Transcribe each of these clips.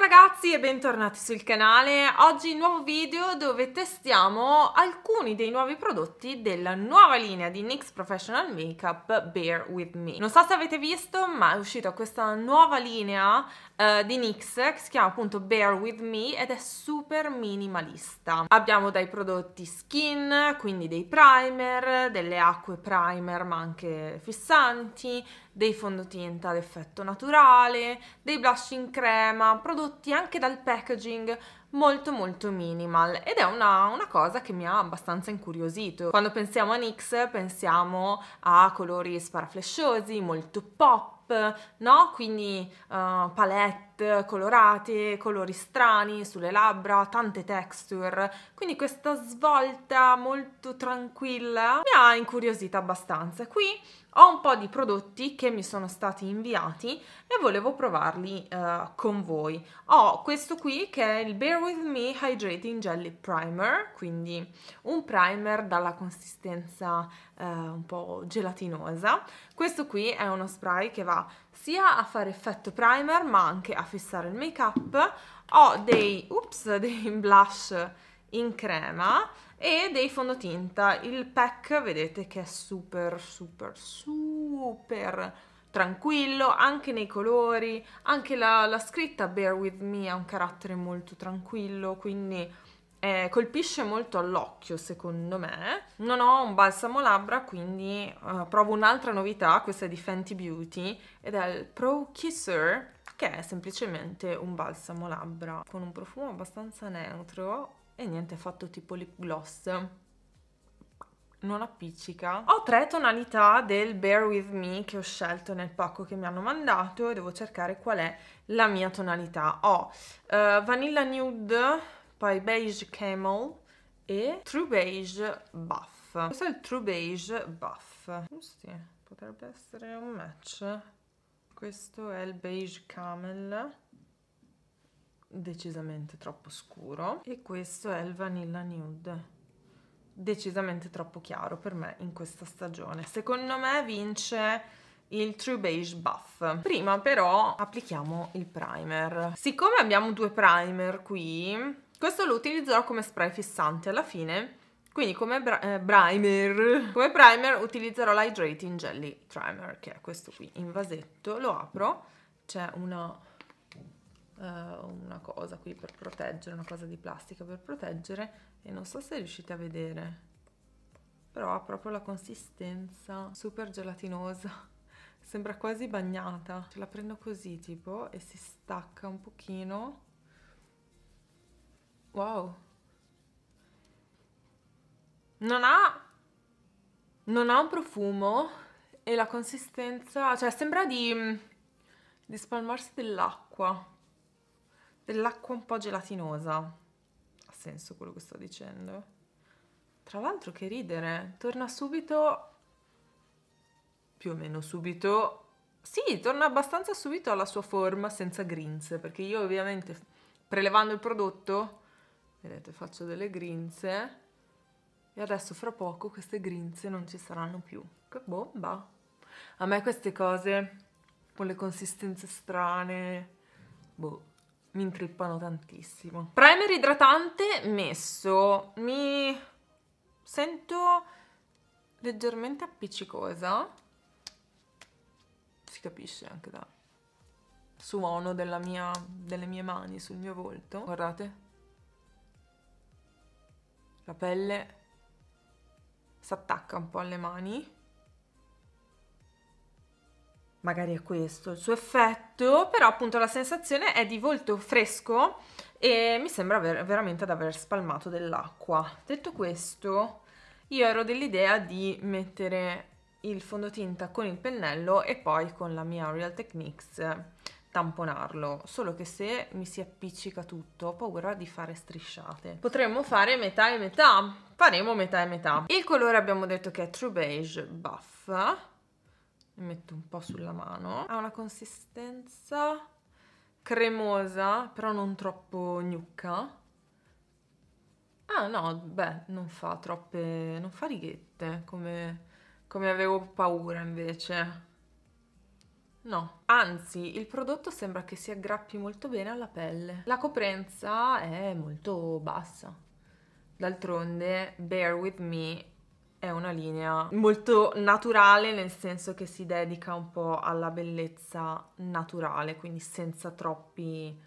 para ragazzi e bentornati sul canale, oggi nuovo video dove testiamo alcuni dei nuovi prodotti della nuova linea di NYX Professional Makeup Bear With Me. Non so se avete visto ma è uscita questa nuova linea uh, di NYX che si chiama appunto Bear With Me ed è super minimalista. Abbiamo dai prodotti skin, quindi dei primer, delle acque primer ma anche fissanti, dei fondotinta ad effetto naturale, dei blush in crema, prodotti visti anche dal packaging molto molto minimal ed è una, una, cosa che mi ha abbastanza incuriosito. Quando pensiamo a NYX pensiamo a colori sparaflesciosi, molto pop, no? Quindi uh, palette matte colorate, colori strani sulle labbra, tante texture, quindi questa svolta molto tranquilla mi ha incuriosita abbastanza. Qui ho un po' di prodotti che mi sono stati inviati e volevo provarli uh, con voi. Ho questo qui che è il Bear With Me Hydrating Jelly Primer, quindi un primer dalla consistenza uh, un po' gelatinosa. Questo qui è uno spray che va sia a fare effetto primer ma anche a fissare il make up ho dei, ups, dei blush in crema e dei fondotinta il pack vedete che è super super super tranquillo anche nei colori anche la, la scritta bear with me ha un carattere molto tranquillo quindi eh, colpisce molto all'occhio secondo me. Non ho un balsamo labbra, quindi eh, provo un'altra novità, questa è di Fenty Beauty ed è il Pro Kisser che è semplicemente un balsamo labbra con un profumo abbastanza neutro e niente fatto tipo lip gloss non appiccica. Ho tre tonalità del Bear With Me che ho scelto nel pacco che mi hanno mandato e devo cercare qual è la mia tonalità. Ho uh, Vanilla Nude poi beige camel e true beige buff questo è il true beige buff sì, potrebbe essere un match questo è il beige camel decisamente troppo scuro e questo è il vanilla nude decisamente troppo chiaro per me in questa stagione secondo me vince il True Beige Buff. Prima però applichiamo il primer. Siccome abbiamo due primer qui, questo lo utilizzerò come spray fissante alla fine, quindi come bra eh, primer. Come primer utilizzerò l'Hydrating Jelly Primer, che è questo qui in vasetto. Lo apro, c'è una, eh, una cosa qui per proteggere, una cosa di plastica per proteggere e non so se riuscite a vedere, però ha proprio la consistenza super gelatinosa sembra quasi bagnata. Ce la prendo così tipo e si stacca un pochino Wow. Non ha... Non ha un profumo e la consistenza... Cioè, sembra di... Mm, di spalmarsi dell'acqua. Dell'acqua un po' gelatinosa. Ha senso quello che sto dicendo. Tra l'altro che ridere, torna subito, più o meno subito, sì, torna abbastanza subito alla sua forma senza grinze, perché io ovviamente prelevando il prodotto vedete faccio delle grinze e adesso fra poco queste grinze non ci saranno più che bomba a me queste cose con le consistenze strane boh mi intrippano tantissimo primer idratante messo mi sento leggermente appiccicosa si capisce anche da suono della mia, delle mie mani sul mio volto guardate la pelle si attacca un po' alle mani. Magari è questo il suo effetto, però appunto la sensazione è di volto fresco e mi sembra ver veramente ad aver spalmato dell'acqua. Detto questo, io ero dell'idea di mettere il fondotinta con il pennello e poi con la mia Real Techniques tamponarlo, solo che se mi si appiccica tutto ho paura di fare strisciate. Potremmo fare metà e metà, faremo metà e metà. Il colore abbiamo detto che è True Beige Buff, ne metto un po' sulla mano, ha una consistenza cremosa, però non troppo gnocca. Ah no, beh, non fa troppe, non fa righette come, come avevo paura invece. No, anzi il prodotto sembra che si aggrappi molto bene alla pelle. La coprenza è molto bassa. D'altronde, Bear With Me è una linea molto naturale nel senso che si dedica un po' alla bellezza naturale, quindi senza troppi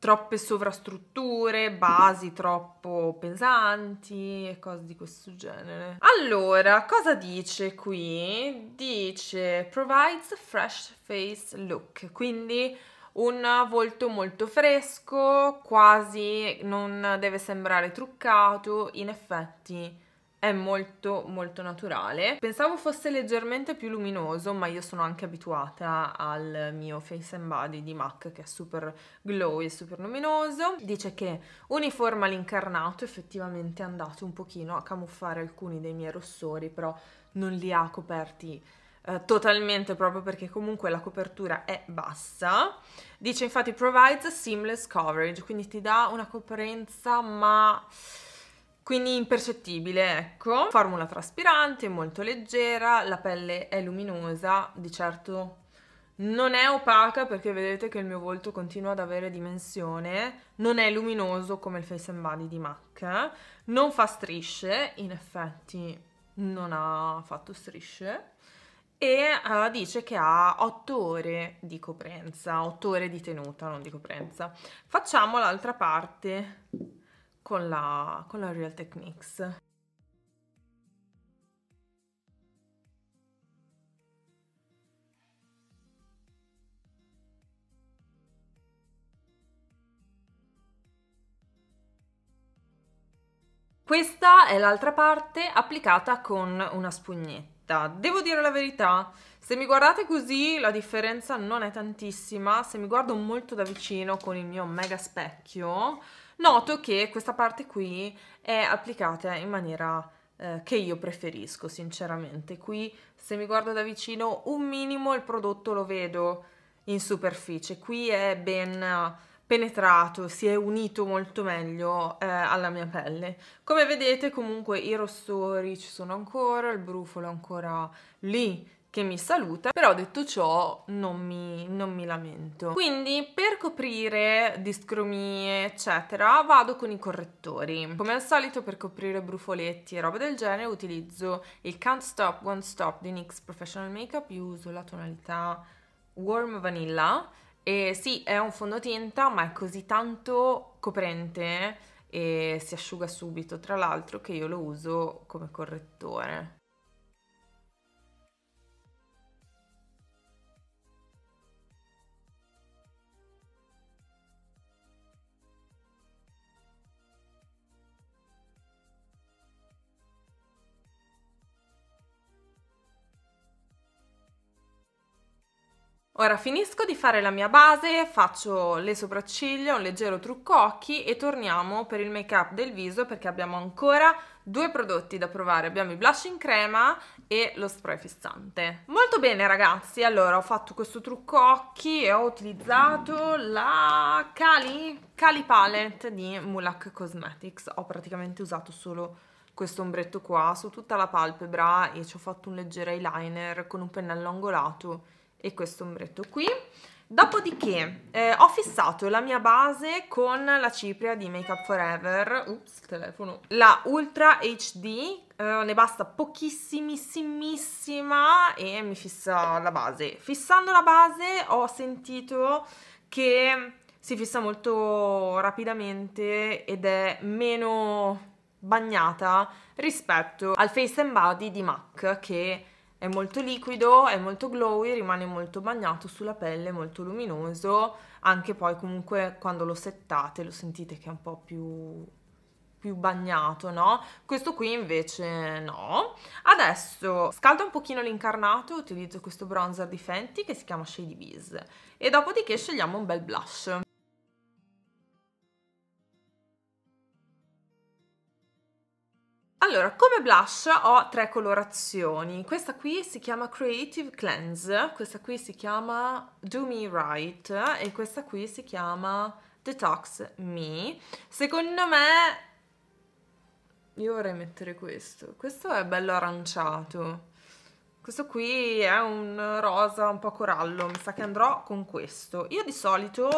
troppe sovrastrutture, basi troppo pesanti e cose di questo genere. Allora, cosa dice qui? Dice provides a fresh face look, quindi un volto molto fresco, quasi non deve sembrare truccato, in effetti è molto molto naturale pensavo fosse leggermente più luminoso ma io sono anche abituata al mio face and body di MAC che è super glowy e super luminoso dice che uniforma l'incarnato effettivamente è andato un pochino a camuffare alcuni dei miei rossori però non li ha coperti eh, totalmente proprio perché comunque la copertura è bassa dice infatti provides seamless coverage quindi ti dà una coperenza ma quindi impercettibile, ecco. Formula traspirante, molto leggera, la pelle è luminosa, di certo non è opaca perché vedete che il mio volto continua ad avere dimensione, non è luminoso come il Face and Body di MAC, eh. non fa strisce, in effetti non ha fatto strisce, e uh, dice che ha 8 ore di coprenza, 8 ore di tenuta, non di coprenza. Facciamo l'altra parte con la, con la Real Techniques. Questa è l'altra parte applicata con una spugnetta. Devo dire la verità, se mi guardate così la differenza non è tantissima, se mi guardo molto da vicino con il mio mega specchio noto che questa parte qui è applicata in maniera eh, che io preferisco sinceramente. Qui se mi guardo da vicino un minimo il prodotto lo vedo in superficie, qui è ben penetrato, si è unito molto meglio eh, alla mia pelle. Come vedete comunque i rossori ci sono ancora, il brufolo è ancora lì che mi saluta, però detto ciò non mi, non mi, lamento. Quindi per coprire discromie eccetera vado con i correttori. Come al solito per coprire brufoletti e roba del genere utilizzo il Can't Stop One Stop di NYX Professional Makeup, io uso la tonalità Warm Vanilla e sì è un fondotinta ma è così tanto coprente eh, e si asciuga subito tra l'altro che io lo uso come correttore. Ora finisco di fare la mia base, faccio le sopracciglia, un leggero trucco occhi e torniamo per il make up del viso perché abbiamo ancora due prodotti da provare, abbiamo il blush in crema e lo spray fissante. Molto bene ragazzi, allora ho fatto questo trucco occhi e ho utilizzato la Cali, Cali Palette di Mulak Cosmetics, ho praticamente usato solo questo ombretto qua su tutta la palpebra e ci ho fatto un leggero eyeliner con un pennello angolato e questo ombretto qui. Dopodiché eh, ho fissato la mia base con la cipria di Make Up Forever, ups, telefono, la Ultra HD, eh, ne basta pochissimissimissima e mi fissa la base. Fissando la base ho sentito che si fissa molto rapidamente ed è meno bagnata rispetto al Face and Body di MAC che è molto liquido, è molto glowy, rimane molto bagnato sulla pelle, molto luminoso, anche poi comunque quando lo settate lo sentite che è un po' più, più bagnato, no? Questo qui invece no. Adesso scaldo un pochino l'incarnato, utilizzo questo bronzer di Fenty che si chiama Shady Bees e dopodiché scegliamo un bel blush. Allora, come blush ho tre colorazioni. Questa qui si chiama Creative Cleanse, questa qui si chiama Do Me Right e questa qui si chiama Detox Me. Secondo me io vorrei mettere questo. Questo è bello aranciato. Questo qui è un rosa un po' corallo, mi sa che andrò con questo. Io di solito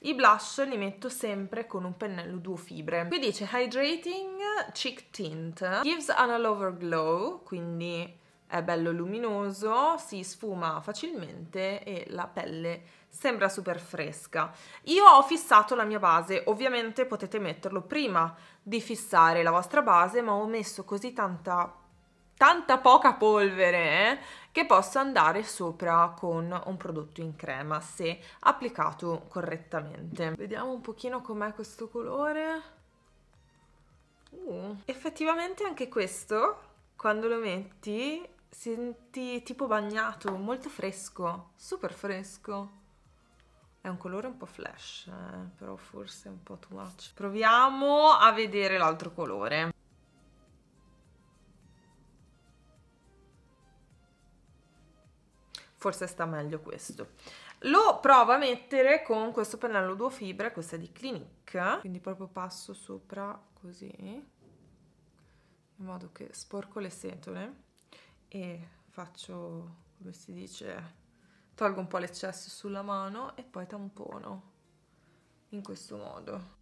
i blush li metto sempre con un pennello duo fibre. Qui dice Hydrating Cheek Tint, gives an all over glow, quindi è bello luminoso, si sfuma facilmente e la pelle sembra super fresca. Io ho fissato la mia base, ovviamente potete metterlo prima di fissare la vostra base, ma ho messo così tanta tanta poca polvere eh, che possa andare sopra con un prodotto in crema se applicato correttamente. Vediamo un pochino com'è questo colore. Uh, effettivamente anche questo, quando lo metti, senti tipo bagnato, molto fresco, super fresco. È un colore un po' flash, eh, però forse un po' too much. Proviamo a vedere l'altro colore. forse sta meglio questo. Lo provo a mettere con questo pennello duo fibre, questa è di Clinique, quindi proprio passo sopra così, in modo che sporco le setole e faccio, come si dice, tolgo un po' l'eccesso sulla mano e poi tampono in questo modo.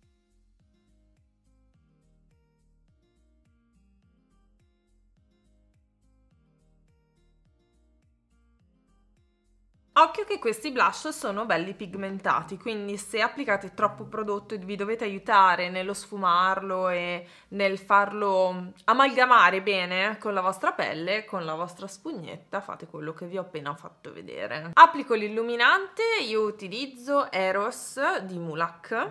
Occhio che questi blush sono belli pigmentati, quindi se applicate troppo prodotto e vi dovete aiutare nello sfumarlo e nel farlo amalgamare bene con la vostra pelle, con la vostra spugnetta fate quello che vi ho appena fatto vedere. Applico l'illuminante, io utilizzo Eros di Mulak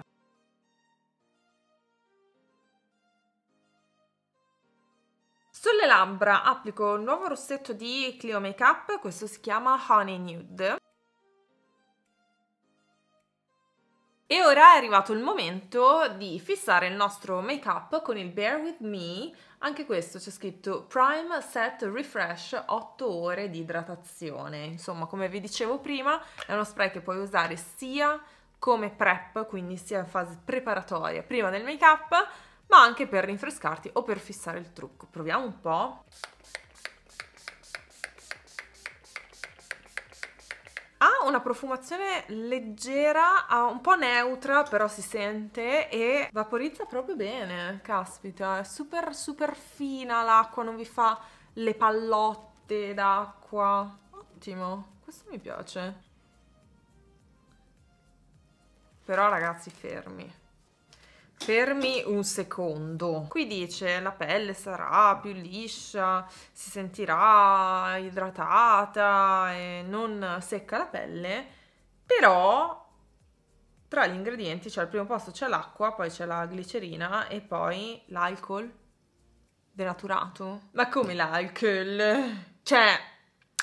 Sulle labbra applico un nuovo rossetto di Clio Makeup, questo si chiama Honey Nude. E ora è arrivato il momento di fissare il nostro make-up con il Bear With Me, anche questo c'è scritto Prime Set Refresh 8 ore di idratazione. Insomma, come vi dicevo prima, è uno spray che puoi usare sia come prep, quindi sia in fase preparatoria prima del make-up, ma anche per rinfrescarti o per fissare il trucco. Proviamo un po'. ha una profumazione leggera, un po' neutra, però si sente e vaporizza proprio bene. Caspita, è super super fina l'acqua, non vi fa le pallotte d'acqua. Ottimo, questo mi piace. Però ragazzi, fermi. Fermi un secondo. Qui dice la pelle sarà più liscia, si sentirà idratata e non secca la pelle, però tra gli ingredienti cioè al primo posto c'è l'acqua, poi c'è la glicerina e poi l'alcol denaturato. Ma come l'alcol? Cioè,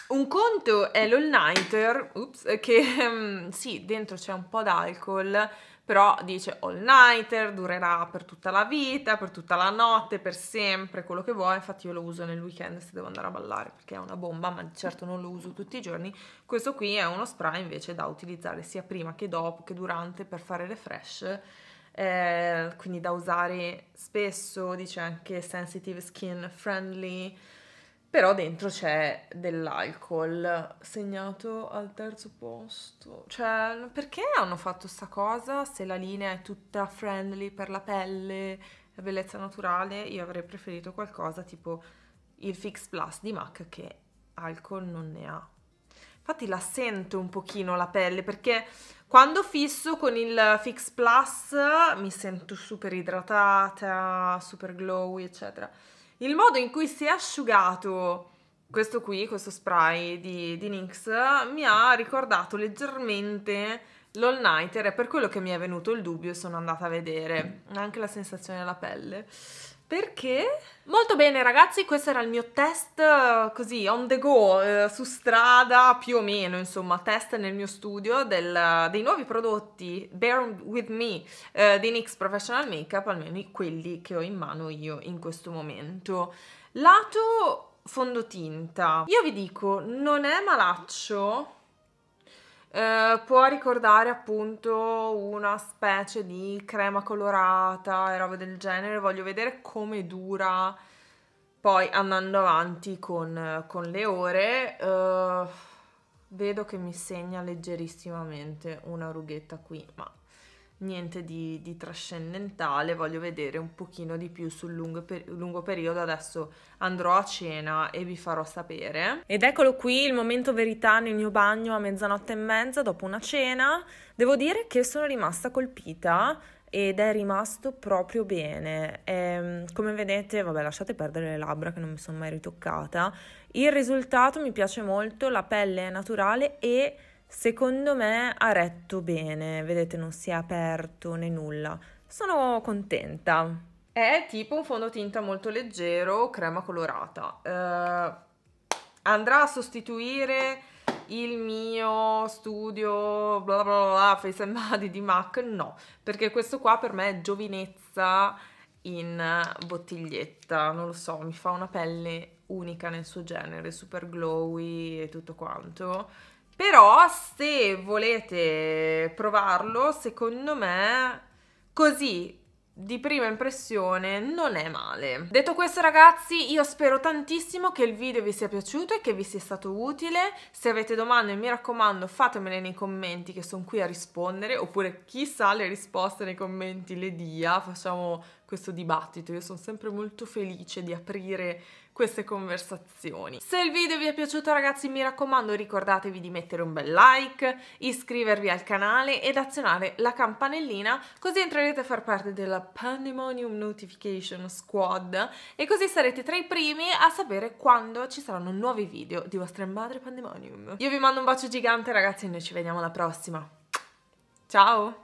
un conto è l'all nighter, ups, che sì, dentro c'è un po' d'alcol, però dice all nighter, durerà per tutta la vita, per tutta la notte, per sempre, quello che vuoi, infatti io lo uso nel weekend se devo andare a ballare perché è una bomba, ma certo non lo uso tutti i giorni, questo qui è uno spray invece da utilizzare sia prima che dopo che durante per fare refresh, eh, quindi da usare spesso, dice anche sensitive skin friendly, però dentro c'è dell'alcol segnato al terzo posto. Cioè, perché hanno fatto sta cosa se la linea è tutta friendly per la pelle, la bellezza naturale? Io avrei preferito qualcosa tipo il Fix Plus di MAC che alcol non ne ha. Infatti la sento un pochino la pelle perché quando fisso con il Fix Plus mi sento super idratata, super glowy, eccetera il modo in cui si è asciugato questo qui, questo spray di, di NYX, mi ha ricordato leggermente l'All Nighter e per quello che mi è venuto il dubbio sono andata a vedere anche la sensazione alla pelle perché? Molto bene ragazzi, questo era il mio test eh, così on the go, eh, su strada più o meno, insomma, test nel mio studio del, dei nuovi prodotti Bear With Me eh, di NYX Professional Makeup, almeno quelli che ho in mano io in questo momento. Lato fondotinta, io vi dico, non è malaccio, eh, può ricordare appunto una specie di crema colorata e roba del genere. Voglio vedere come dura poi andando avanti con, con le ore. Eh, vedo che mi segna leggerissimamente una rughetta qui, ma niente di, di, trascendentale, voglio vedere un pochino di più sul lungo, per, lungo, periodo, adesso andrò a cena e vi farò sapere. Ed eccolo qui il momento verità nel mio bagno a mezzanotte e mezza dopo una cena, devo dire che sono rimasta colpita ed è rimasto proprio bene. E, ehm, come vedete, vabbè, lasciate perdere le labbra che non mi sono mai ritoccata. Il risultato mi piace molto, la pelle è naturale e Secondo me ha retto bene, vedete non si è aperto né nulla. Sono contenta. È tipo un fondotinta molto leggero, crema colorata. Uh, andrà a sostituire il mio studio bla bla bla face and body di MAC? No, perché questo qua per me è giovinezza in bottiglietta, non lo so, mi fa una pelle unica nel suo genere, super glowy e tutto quanto però se volete provarlo, secondo me così di prima impressione non è male. Detto questo ragazzi, io spero tantissimo che il video vi sia piaciuto e che vi sia stato utile. Se avete domande, mi raccomando, fatemele nei commenti che sono qui a rispondere, oppure chissà le risposte nei commenti le dia, facciamo questo dibattito, io sono sempre molto felice di aprire queste conversazioni. Se il video vi è piaciuto ragazzi mi raccomando ricordatevi di mettere un bel like, iscrivervi al canale ed azionare la campanellina così entrerete a far parte della Pandemonium Notification Squad e così sarete tra i primi a sapere quando ci saranno nuovi video di vostra madre Pandemonium. Io vi mando un bacio gigante ragazzi e noi ci vediamo alla prossima. Ciao!